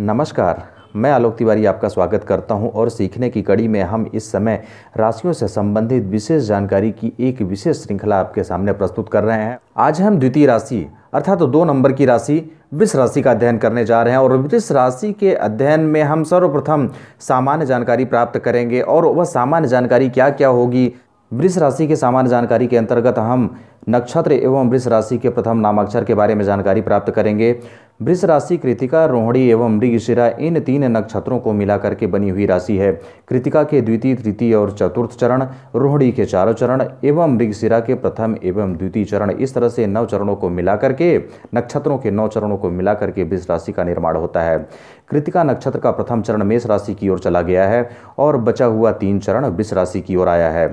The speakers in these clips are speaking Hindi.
नमस्कार मैं आलोक तिवारी आपका स्वागत करता हूं और सीखने की कड़ी में हम इस समय राशियों से संबंधित विशेष जानकारी की एक विशेष श्रृंखला आपके सामने प्रस्तुत कर रहे हैं आज हम द्वितीय राशि अर्थात तो दो नंबर की राशि वृष राशि का अध्ययन करने जा रहे हैं और वृष राशि के अध्ययन में हम सर्वप्रथम सामान्य जानकारी प्राप्त करेंगे और वह सामान्य जानकारी क्या क्या होगी वृष राशि के सामान्य जानकारी के अंतर्गत हम नक्षत्र एवं वृष राशि के प्रथम नामाक्षर के बारे में जानकारी प्राप्त करेंगे वृष राशि कृतिका रोहिणी एवं मृगशिरा इन तीन नक्षत्रों को मिलाकर के बनी हुई राशि है कृतिका के द्वितीय तृतीय और चतुर्थ चरण रोहिणी के चारों चरण एवं मृगशिरा के प्रथम एवं द्वितीय चरण इस तरह से नौ चरणों को मिलाकर के नक्षत्रों के नौ चरणों को मिलाकर के वृष राशि का निर्माण होता है कृतिका नक्षत्र का प्रथम चरण मेष राशि की ओर चला गया है और बचा हुआ तीन चरण वृष राशि की ओर आया है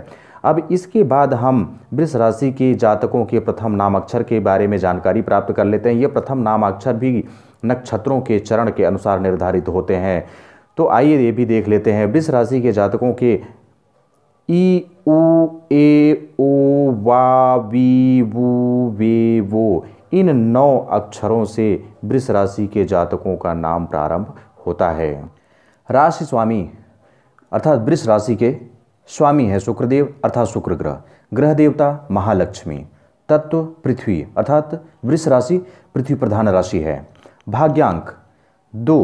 अब इसके बाद हम वृष राशि के जातकों के प्रथम नामाक्षर के बारे में जानकारी प्राप्त कर लेते हैं ये प्रथम नामाक्षर भी नक्षत्रों के चरण के अनुसार निर्धारित होते हैं तो आइए ये भी देख लेते हैं वृष राशि के जातकों के ई उ ए ओ वा वी वू वे वो इन नौ अक्षरों से वृष राशि के जातकों का नाम प्रारंभ होता है राशि स्वामी अर्थात वृष राशि के स्वामी है शुक्रदेव अर्थात शुक्र ग्रह ग्रह देवता महालक्ष्मी तत्व पृथ्वी अर्थात वृष राशि पृथ्वी प्रधान राशि है भाग्यांक दो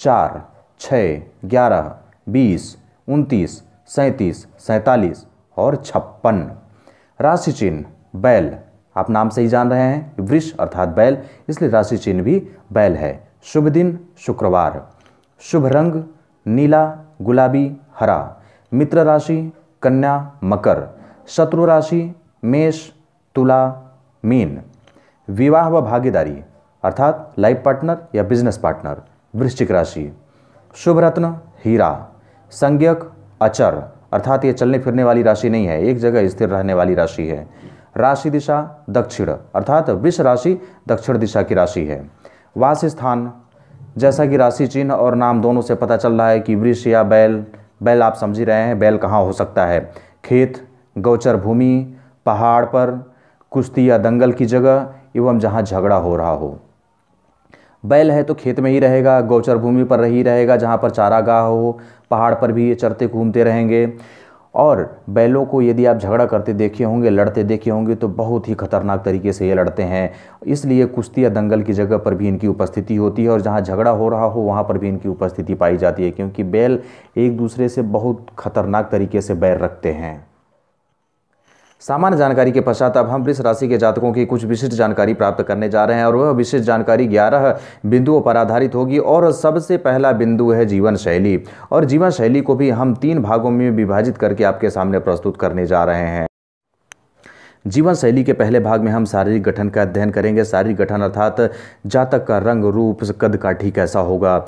चार छः ग्यारह बीस उनतीस सैंतीस सैंतालीस और छप्पन राशि चिन्ह बैल आप नाम से ही जान रहे हैं वृष अर्थात बैल इसलिए राशि चिन्ह भी बैल है शुभ दिन शुक्रवार शुभ रंग नीला गुलाबी हरा मित्र राशि कन्या मकर शत्रु राशि मेष तुला मीन विवाह व भागीदारी अर्थात लाइफ पार्टनर या बिजनेस पार्टनर वृश्चिक राशि शुभ रत्न हीरा संज्ञक अचर अर्थात ये चलने फिरने वाली राशि नहीं है एक जगह स्थिर रहने वाली राशि है राशि दिशा दक्षिण अर्थात विष राशि दक्षिण दिशा की राशि है वास स्थान जैसा कि राशि चिन्ह और नाम दोनों से पता चल रहा है कि वृक्ष या बैल बैल आप समझ ही रहे हैं बैल कहाँ हो सकता है खेत गौचर भूमि पहाड़ पर कुश्ती या दंगल की जगह एवं जहाँ झगड़ा हो रहा हो बैल है तो खेत में ही रहेगा गौचर भूमि पर ही रहेगा जहाँ पर चारागाह हो पहाड़ पर भी ये चरते घूमते रहेंगे और बैलों को यदि आप झगड़ा करते देखे होंगे लड़ते देखे होंगे तो बहुत ही खतरनाक तरीके से ये लड़ते हैं इसलिए कुश्ती या दंगल की जगह पर भी इनकी उपस्थिति होती है और जहाँ झगड़ा हो रहा हो वहाँ पर भी इनकी उपस्थिति पाई जाती है क्योंकि बैल एक दूसरे से बहुत खतरनाक तरीके से बैर रखते हैं सामान्य जानकारी के पश्चात अब हम वृक्ष राशि के जातकों की कुछ विशिष्ट जानकारी प्राप्त करने जा रहे हैं और वह विशिष्ट जानकारी ग्यारह बिंदुओं पर आधारित होगी और सबसे पहला बिंदु है जीवन शैली और जीवन शैली को भी हम तीन भागों में विभाजित करके आपके सामने प्रस्तुत करने जा रहे हैं जीवन शैली के पहले भाग में हम शारीरिक गठन का अध्ययन करेंगे शारीरिक गठन अर्थात जातक का रंग रूप कद काठी कैसा होगा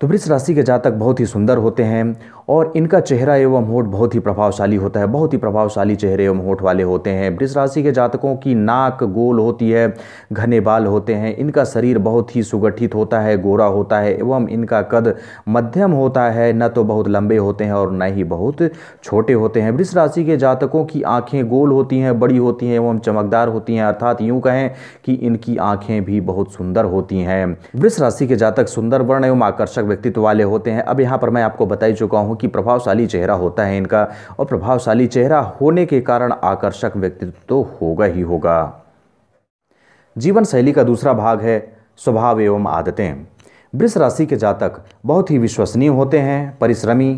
तो वृक्ष राशि के जातक बहुत ही सुंदर होते हैं और इनका चेहरा एवं होठ बहुत ही प्रभावशाली होता है बहुत ही प्रभावशाली चेहरे एवं होठ वाले होते हैं वृष राशि के जातकों की नाक गोल होती है घने बाल होते हैं इनका शरीर बहुत ही सुगठित होता है गोरा होता है एवं इनका कद मध्यम होता है न तो बहुत लंबे होते हैं और न ही बहुत छोटे होते हैं वृष राशि के जातकों की आँखें गोल होती हैं बड़ी होती हैं एवं चमकदार होती हैं अर्थात यूँ कहें कि इनकी आँखें भी बहुत सुंदर होती हैं वृष राशि के जातक सुंदर वर्ण एवं आकर्षक व्यक्तित्व वाले होते हैं अब यहाँ पर मैं आपको बताई चुका हूँ की प्रभावशाली चेहरा होता है इनका और प्रभावशाली चेहरा होने के कारण आकर्षक व्यक्तित्व तो होगा ही होगा जीवन शैली का दूसरा भाग है स्वभाव एवं आदतें वृष राशि के जातक बहुत ही विश्वसनीय होते हैं परिश्रमी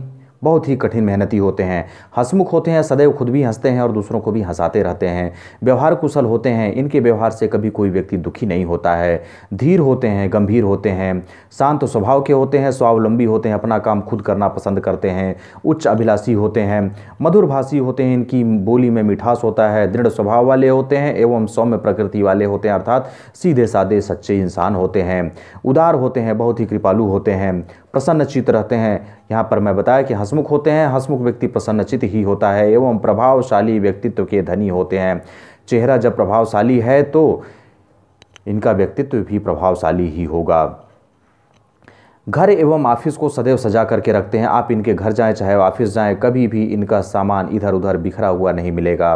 बहुत ही कठिन मेहनती होते हैं हंसमुख होते हैं सदैव खुद भी हंसते हैं और दूसरों को भी हंसाते रहते हैं व्यवहार कुशल होते हैं इनके व्यवहार से कभी कोई व्यक्ति दुखी नहीं होता है धीर होते हैं गंभीर होते हैं शांत स्वभाव के होते हैं स्वावलंबी होते हैं अपना काम खुद करना पसंद करते हैं उच्च अभिलाषी होते हैं मधुरभाषी होते हैं इनकी बोली में मिठास होता है दृढ़ स्वभाव वाले होते हैं एवं सौम्य प्रकृति वाले होते हैं अर्थात सीधे साधे सच्चे इंसान होते हैं उदार होते हैं बहुत ही कृपालु होते हैं प्रसन्नचित रहते हैं यहाँ पर मैं बताया कि हंस हसमुख होते हैं हसमुख व्यक्ति प्रसन्नचित ही होता है एवं प्रभावशाली व्यक्तित्व के धनी होते हैं चेहरा जब प्रभावशाली है तो इनका व्यक्तित्व भी प्रभावशाली ही होगा घर एवं ऑफिस को सदैव सजा करके रखते हैं आप इनके घर जाएं चाहे ऑफिस जाएं कभी भी इनका सामान इधर उधर बिखरा हुआ नहीं मिलेगा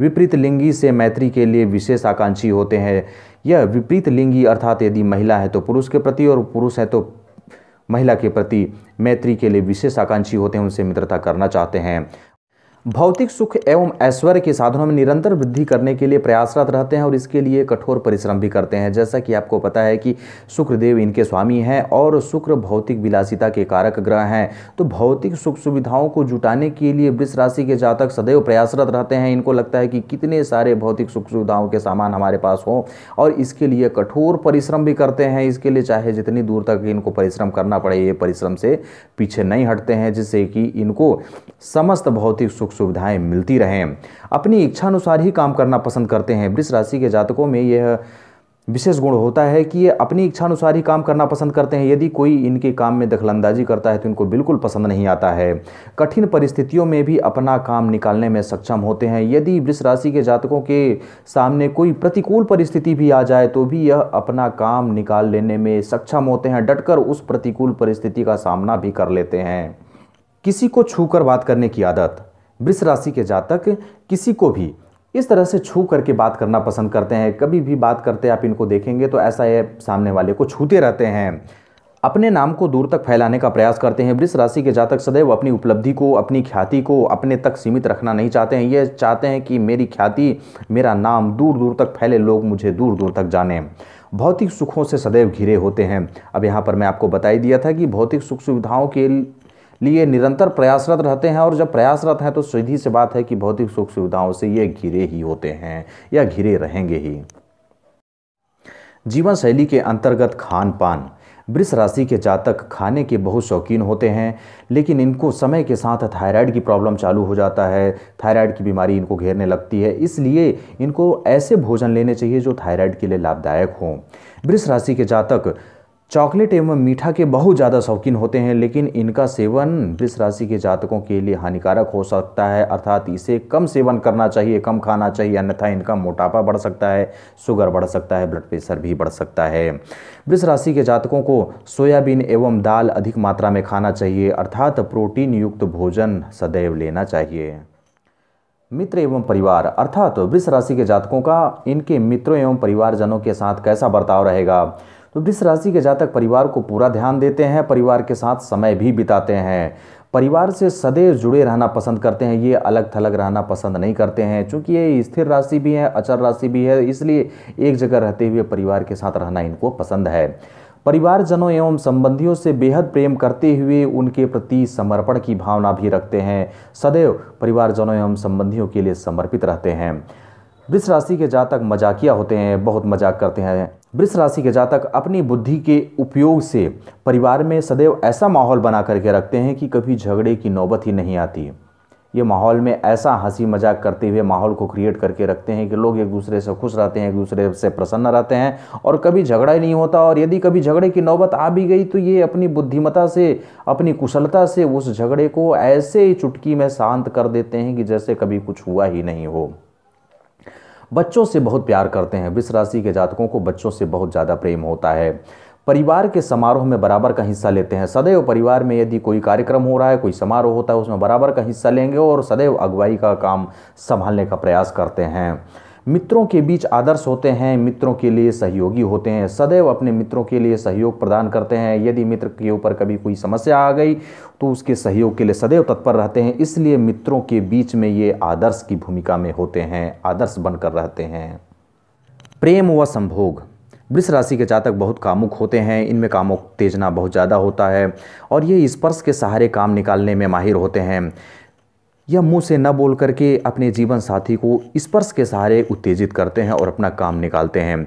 विपरीत लिंगी से मैत्री के लिए विशेष आकांक्षी होते हैं यह विपरीत लिंगी अर्थात यदि महिला है तो पुरुष के प्रति और पुरुष है तो महिला के प्रति मैत्री के लिए विशेष आकांक्षी होते हैं उनसे मित्रता करना चाहते हैं भौतिक सुख एवं ऐश्वर्य के साधनों में निरंतर वृद्धि करने के लिए प्रयासरत रहते हैं और इसके लिए कठोर परिश्रम भी करते हैं जैसा कि आपको पता है कि शुक्रदेव इनके स्वामी हैं और शुक्र भौतिक विलासिता के कारक ग्रह हैं तो भौतिक सुख सुविधाओं को जुटाने के लिए वृक्ष राशि के जातक सदैव प्रयासरत रहते हैं इनको लगता है कि कितने सारे भौतिक सुख सुविधाओं के सामान हमारे पास हों और इसके लिए कठोर परिश्रम भी करते हैं इसके लिए चाहे जितनी दूर तक इनको परिश्रम करना पड़े ये परिश्रम से पीछे नहीं हटते हैं जिससे कि इनको समस्त भौतिक सुख सुविधाएं मिलती रहें अपनी इच्छानुसार ही काम करना पसंद करते हैं वृक्ष राशि के जातकों में यह विशेष गुण होता है कि ये अपनी इच्छानुसार ही काम करना पसंद करते हैं यदि कोई इनके काम में दखलंदाजी करता है तो इनको बिल्कुल पसंद नहीं आता है कठिन परिस्थितियों में भी अपना काम निकालने में सक्षम होते हैं यदि वृष राशि के जातकों के सामने कोई प्रतिकूल परिस्थिति भी आ जाए तो भी यह अपना काम निकाल लेने में सक्षम होते हैं डटकर उस प्रतिकूल परिस्थिति का सामना भी कर लेते हैं किसी को छूकर बात करने की आदत वृष राशि के जातक किसी को भी इस तरह से छू करके बात करना पसंद करते हैं कभी भी बात करते आप इनको देखेंगे तो ऐसा ये सामने वाले को छूते रहते हैं अपने नाम को दूर तक फैलाने का प्रयास करते हैं वृष राशि के जातक सदैव अपनी उपलब्धि को अपनी ख्याति को अपने तक सीमित रखना नहीं चाहते हैं ये चाहते हैं कि मेरी ख्याति मेरा नाम दूर दूर तक फैले लोग मुझे दूर दूर तक जाने भौतिक सुखों से सदैव घिरे होते हैं अब यहाँ पर मैं आपको बताई दिया था कि भौतिक सुख सुविधाओं के लिए निरंतर प्रयासरत रहते हैं और जब प्रयासरत हैं तो सीधी से बात है कि भौतिक सुख सुविधाओं से ये घिरे ही होते हैं या घिरे रहेंगे ही जीवन शैली के अंतर्गत खान पान वृष राशि के जातक खाने के बहुत शौकीन होते हैं लेकिन इनको समय के साथ थायराइड की प्रॉब्लम चालू हो जाता है थायराइड की बीमारी इनको घेरने लगती है इसलिए इनको ऐसे भोजन लेने चाहिए जो थायराइड के लिए लाभदायक हों वृष राशि के जातक चॉकलेट एवं मीठा के बहुत ज़्यादा शौकीन होते हैं लेकिन इनका सेवन वृष राशि के जातकों के लिए हानिकारक हो सकता है अर्थात इसे कम सेवन करना चाहिए कम खाना चाहिए अन्यथा इनका मोटापा बढ़ सकता है शुगर बढ़ सकता है ब्लड प्रेशर भी बढ़ सकता है वृष राशि के जातकों को सोयाबीन एवं दाल अधिक मात्रा में खाना चाहिए अर्थात प्रोटीन युक्त भोजन सदैव लेना चाहिए मित्र एवं परिवार अर्थात वृष राशि के जातकों का इनके मित्रों एवं परिवारजनों के साथ कैसा बर्ताव रहेगा तो वृक्ष राशि के जातक परिवार को पूरा ध्यान देते हैं परिवार के साथ समय भी बिताते हैं परिवार से सदैव जुड़े रहना पसंद करते हैं ये अलग थलग रहना पसंद नहीं करते हैं क्योंकि ये स्थिर राशि भी है अचर राशि भी है इसलिए एक जगह रहते हुए परिवार के साथ रहना इनको पसंद है परिवारजनों एवं संबंधियों से बेहद प्रेम करते हुए उनके प्रति समर्पण की भावना भी रखते हैं सदैव परिवारजनों एवं संबंधियों के लिए समर्पित रहते हैं वृक्ष राशि के जातक मजाकिया होते हैं बहुत मजाक करते हैं वृष राशि के जातक अपनी बुद्धि के उपयोग से परिवार में सदैव ऐसा माहौल बना करके रखते हैं कि कभी झगड़े की नौबत ही नहीं आती ये माहौल में ऐसा हंसी मजाक करते हुए माहौल को क्रिएट करके रखते हैं कि लोग एक दूसरे से खुश रहते हैं एक दूसरे से प्रसन्न रहते हैं और कभी झगड़ा ही नहीं होता और यदि कभी झगड़े की नौबत आ भी गई तो ये अपनी बुद्धिमता से अपनी कुशलता से उस झगड़े को ऐसे ही चुटकी में शांत कर देते हैं कि जैसे कभी कुछ हुआ ही नहीं हो बच्चों से बहुत प्यार करते हैं वृष राशि के जातकों को बच्चों से बहुत ज़्यादा प्रेम होता है परिवार के समारोह में बराबर का हिस्सा लेते हैं सदैव परिवार में यदि कोई कार्यक्रम हो रहा है कोई समारोह होता है उसमें बराबर का हिस्सा लेंगे और सदैव अगुवाई का काम संभालने का प्रयास करते हैं मित्रों के बीच आदर्श होते हैं मित्रों के लिए सहयोगी होते हैं सदैव अपने मित्रों के लिए सहयोग प्रदान करते हैं यदि मित्र के ऊपर कभी कोई समस्या आ गई तो उसके सहयोग के लिए सदैव तत्पर रहते हैं इसलिए मित्रों के बीच में ये आदर्श की भूमिका में होते हैं आदर्श बनकर रहते हैं प्रेम व संभोग वृष राशि के जातक बहुत कामुक होते हैं इनमें कामुक तेजना बहुत ज़्यादा होता है और ये स्पर्श के सहारे काम निकालने में माहिर होते हैं या मुंह से न बोल करके अपने जीवन साथी को स्पर्श के सहारे उत्तेजित करते हैं और अपना काम निकालते हैं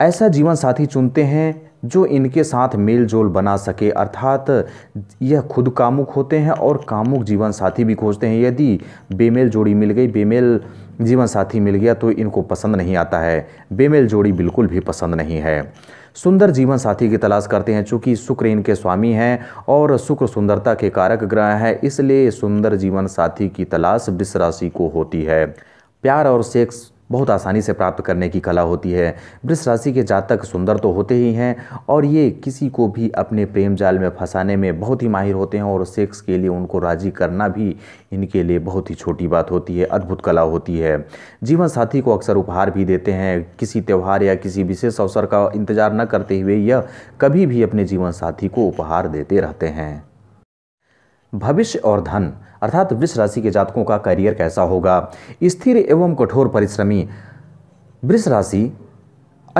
ऐसा जीवन साथी चुनते हैं जो इनके साथ मेल जोल बना सके अर्थात यह खुद कामुक होते हैं और कामुक जीवन साथी भी खोजते हैं यदि बेमेल जोड़ी मिल गई बेमेल जीवन साथी मिल गया तो इनको पसंद नहीं आता है बेमेल जोड़ी बिल्कुल भी पसंद नहीं है सुंदर जीवन साथी की तलाश करते हैं चूंकि शुक्र इनके स्वामी हैं और शुक्र सुंदरता के कारक ग्रह हैं इसलिए सुंदर जीवन साथी की तलाश वृष राशि को होती है प्यार और सेक्स बहुत आसानी से प्राप्त करने की कला होती है वृष राशि के जातक सुंदर तो होते ही हैं और ये किसी को भी अपने प्रेम जाल में फंसाने में बहुत ही माहिर होते हैं और सेक्स के लिए उनको राजी करना भी इनके लिए बहुत ही छोटी बात होती है अद्भुत कला होती है जीवन साथी को अक्सर उपहार भी देते हैं किसी त्यौहार या किसी विशेष अवसर का इंतजार न करते हुए यह कभी भी अपने जीवन साथी को उपहार देते रहते हैं भविष्य और धन अर्थात वृक्ष राशि के जातकों का करियर कैसा होगा स्थिर एवं कठोर परिश्रमी वृष राशि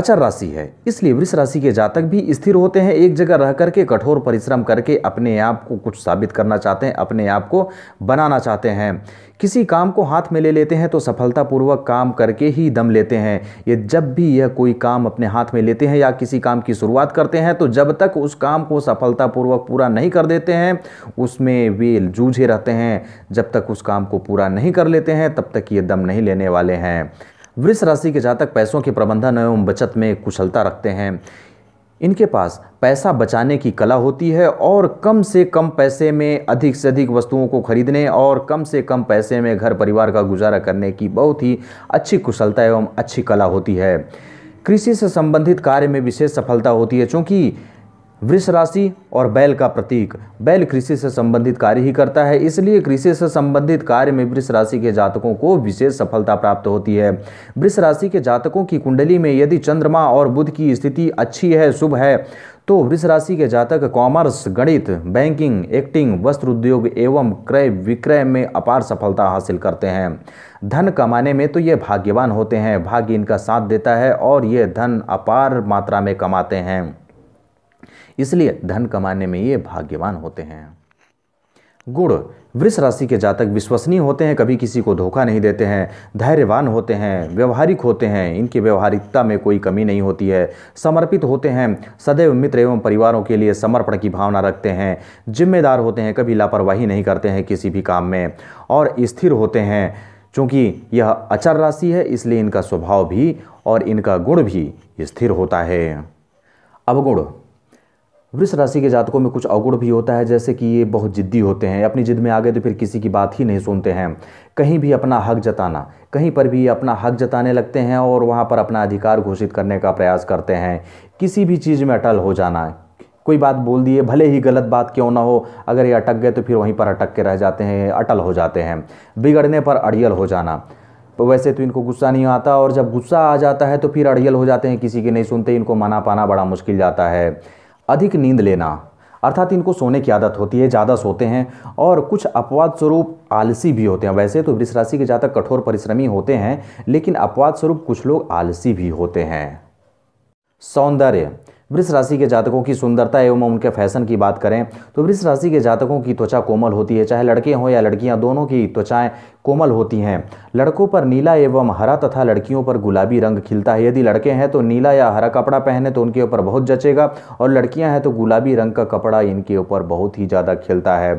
अचर राशि है इसलिए वृष राशि के जातक भी स्थिर होते हैं एक जगह रह करके कठोर परिश्रम करके अपने आप को कुछ साबित करना चाहते हैं अपने आप को बनाना चाहते हैं किसी काम को हाथ में ले लेते हैं तो सफलतापूर्वक काम करके ही दम लेते हैं ये जब भी यह कोई काम अपने हाथ में लेते हैं या किसी काम की शुरुआत करते हैं तो जब तक उस काम को सफलतापूर्वक पूरा नहीं कर देते हैं उसमें वे जूझे रहते हैं जब तक उस काम को पूरा नहीं कर लेते हैं तब तक ये दम नहीं लेने वाले हैं वृष राशि के जातक पैसों के प्रबंधन एवं बचत में कुशलता रखते हैं इनके पास पैसा बचाने की कला होती है और कम से कम पैसे में अधिक से अधिक वस्तुओं को खरीदने और कम से कम पैसे में घर परिवार का गुजारा करने की बहुत ही अच्छी कुशलता एवं अच्छी कला होती है कृषि से संबंधित कार्य में विशेष सफलता होती है क्योंकि वृष राशि और बैल का प्रतीक बैल कृषि से संबंधित कार्य ही करता है इसलिए कृषि से संबंधित कार्य में वृष राशि के जातकों को विशेष सफलता प्राप्त होती है वृष राशि के जातकों की कुंडली में यदि चंद्रमा और बुध की स्थिति अच्छी है शुभ है तो वृष राशि के जातक कॉमर्स गणित बैंकिंग एक्टिंग वस्त्र उद्योग एवं क्रय विक्रय में अपार सफलता हासिल करते हैं धन कमाने में तो ये भाग्यवान होते हैं भाग्य इनका साथ देता है और ये धन अपार मात्रा में कमाते हैं इसलिए धन कमाने में ये भाग्यवान होते हैं गुड़ वृष राशि के जातक विश्वसनीय होते हैं कभी किसी को धोखा नहीं देते हैं धैर्यवान होते हैं व्यवहारिक होते हैं इनकी व्यवहारिकता में कोई कमी नहीं होती है समर्पित होते हैं सदैव मित्र एवं परिवारों के लिए समर्पण की भावना रखते हैं जिम्मेदार होते हैं कभी लापरवाही नहीं करते हैं किसी भी काम में और स्थिर होते हैं चूँकि यह अचर राशि है इसलिए इनका स्वभाव भी और इनका गुण भी स्थिर होता है अब गुण वृष राशि के जातकों में कुछ अवगुण भी होता है जैसे कि ये बहुत जिद्दी होते हैं अपनी जिद में आ गए तो फिर किसी की बात ही नहीं सुनते हैं कहीं भी अपना हक जताना कहीं पर भी अपना हक जताने लगते हैं और वहाँ पर अपना अधिकार घोषित करने का प्रयास करते हैं किसी भी चीज़ में अटल हो जाना कोई बात बोल दिए भले ही गलत बात क्यों ना हो अगर ये अटक गए तो फिर वहीं पर अटक के रह जाते हैं अटल हो जाते हैं बिगड़ने पर अड़ियल हो जाना तो वैसे तो इनको गुस्सा नहीं आता और जब गुस्सा आ जाता है तो फिर अड़ियल हो जाते हैं किसी की नहीं सुनते इनको मना पाना बड़ा मुश्किल जाता है अधिक नींद लेना अर्थात इनको सोने की आदत होती है ज़्यादा सोते हैं और कुछ अपवाद स्वरूप आलसी भी होते हैं वैसे तो वृष राशि के जातक कठोर परिश्रमी होते हैं लेकिन अपवाद स्वरूप कुछ लोग आलसी भी होते हैं सौंदर्य वृष राशि के जातकों की सुंदरता एवं उनके फैशन की बात करें तो वृष राशि के जातकों की त्वचा कोमल होती है चाहे लड़के हों या लड़कियां दोनों की त्वचाएं कोमल होती हैं लड़कों पर नीला एवं हरा तथा लड़कियों पर गुलाबी रंग खिलता है यदि लड़के हैं तो नीला या हरा कपड़ा पहने तो उनके ऊपर बहुत जचेगा और लड़कियाँ हैं तो गुलाबी रंग का कपड़ा इनके ऊपर बहुत ही ज़्यादा खिलता है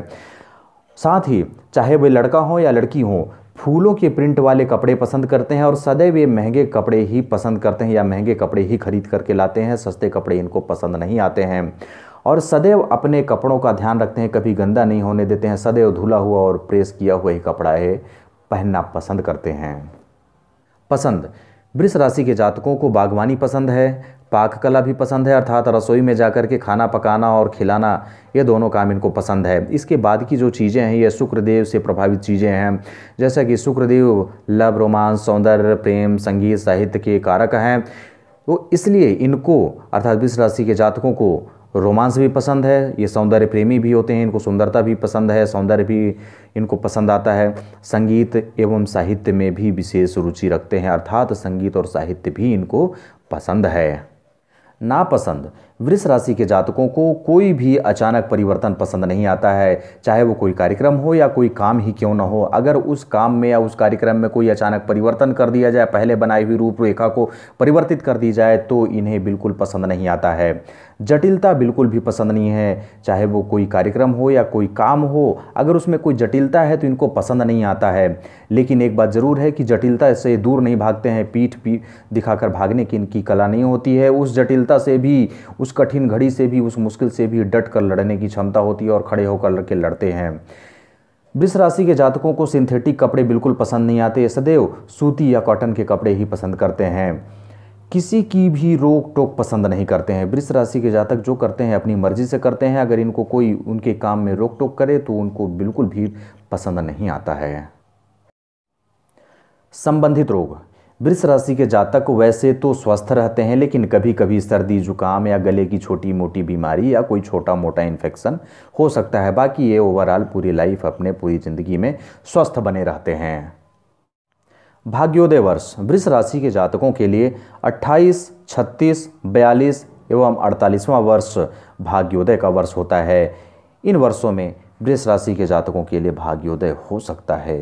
साथ ही चाहे वे लड़का हो या लड़की हो फूलों के प्रिंट वाले कपड़े पसंद करते हैं और सदैव ये महंगे कपड़े ही पसंद करते हैं या महंगे कपड़े ही खरीद करके लाते हैं सस्ते कपड़े इनको पसंद नहीं आते हैं और सदैव अपने कपड़ों का ध्यान रखते हैं कभी गंदा नहीं होने देते हैं सदैव धुला हुआ और प्रेस किया हुआ ही कपड़ा है पहनना पसंद करते हैं पसंद वृष राशि के जातकों को बागवानी पसंद है पाक कला भी पसंद है अर्थात रसोई में जाकर के खाना पकाना और खिलाना ये दोनों काम इनको पसंद है इसके बाद की जो चीज़ें हैं ये शुक्रदेव से प्रभावित चीज़ें हैं जैसा कि शुक्रदेव लव रोमांस सौंदर्य प्रेम संगीत साहित्य के कारक हैं तो इसलिए इनको अर्थात विश्व राशि के जातकों को रोमांस भी पसंद है ये सौंदर्य प्रेमी भी होते हैं इनको सुंदरता भी पसंद है सौंदर्य भी इनको पसंद आता है संगीत एवं साहित्य में भी विशेष रुचि रखते हैं अर्थात संगीत और साहित्य भी इनको पसंद है नापसंद वृष राशि के जातकों को कोई भी अचानक परिवर्तन पसंद नहीं आता है चाहे वो कोई कार्यक्रम हो या कोई काम ही क्यों ना हो अगर उस काम में या उस कार्यक्रम में कोई अचानक परिवर्तन कर दिया जाए पहले बनाई हुई रूपरेखा को परिवर्तित कर दी जाए तो इन्हें बिल्कुल पसंद नहीं आता है जटिलता बिल्कुल भी पसंद नहीं है चाहे वो कोई कार्यक्रम हो या कोई काम हो अगर उसमें कोई जटिलता है तो इनको पसंद नहीं आता है लेकिन एक बात ज़रूर है कि जटिलता से दूर नहीं भागते हैं पीठ पी दिखाकर भागने की इनकी कला नहीं होती है उस जटिलता से भी उस कठिन घड़ी से भी उस मुश्किल से भी डट कर लड़ने की क्षमता होती है और खड़े होकर के लड़ते हैं वृष राशि के जातकों को सिंथेटिक कपड़े बिल्कुल पसंद नहीं आते सदैव सूती या कॉटन के कपड़े ही पसंद करते हैं किसी की भी रोक टोक पसंद नहीं करते हैं वृष राशि के जातक जो करते हैं अपनी मर्जी से करते हैं अगर इनको कोई उनके काम में रोक टोक करे तो उनको बिल्कुल भी पसंद नहीं आता है संबंधित रोग वृष राशि के जातक वैसे तो स्वस्थ रहते हैं लेकिन कभी कभी सर्दी जुकाम या गले की छोटी मोटी बीमारी या कोई छोटा मोटा इन्फेक्शन हो सकता है बाकी ये ओवरऑल पूरी लाइफ अपने पूरी ज़िंदगी में स्वस्थ बने रहते हैं भाग्योदय वर्ष वृष राशि के जातकों के लिए 28, 36, 42 एवं 48वां वर्ष भाग्योदय का वर्ष होता है इन वर्षों में वृष राशि के जातकों के लिए भाग्योदय हो सकता है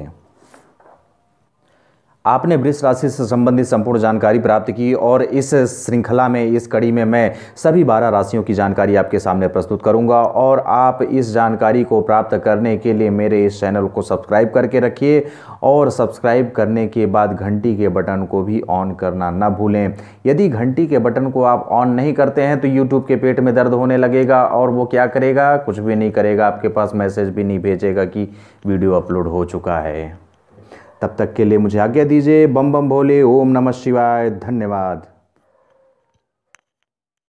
आपने वृक्ष राशि से संबंधित संपूर्ण जानकारी प्राप्त की और इस श्रृंखला में इस कड़ी में मैं सभी बारह राशियों की जानकारी आपके सामने प्रस्तुत करूंगा और आप इस जानकारी को प्राप्त करने के लिए मेरे इस चैनल को सब्सक्राइब करके रखिए और सब्सक्राइब करने के बाद घंटी के बटन को भी ऑन करना ना भूलें यदि घंटी के बटन को आप ऑन नहीं करते हैं तो यूट्यूब के पेट में दर्द होने लगेगा और वो क्या करेगा कुछ भी नहीं करेगा आपके पास मैसेज भी नहीं भेजेगा कि वीडियो अपलोड हो चुका है तब तक के लिए मुझे आज्ञा दीजिए बम बम भोले ओम नमः शिवाय धन्यवाद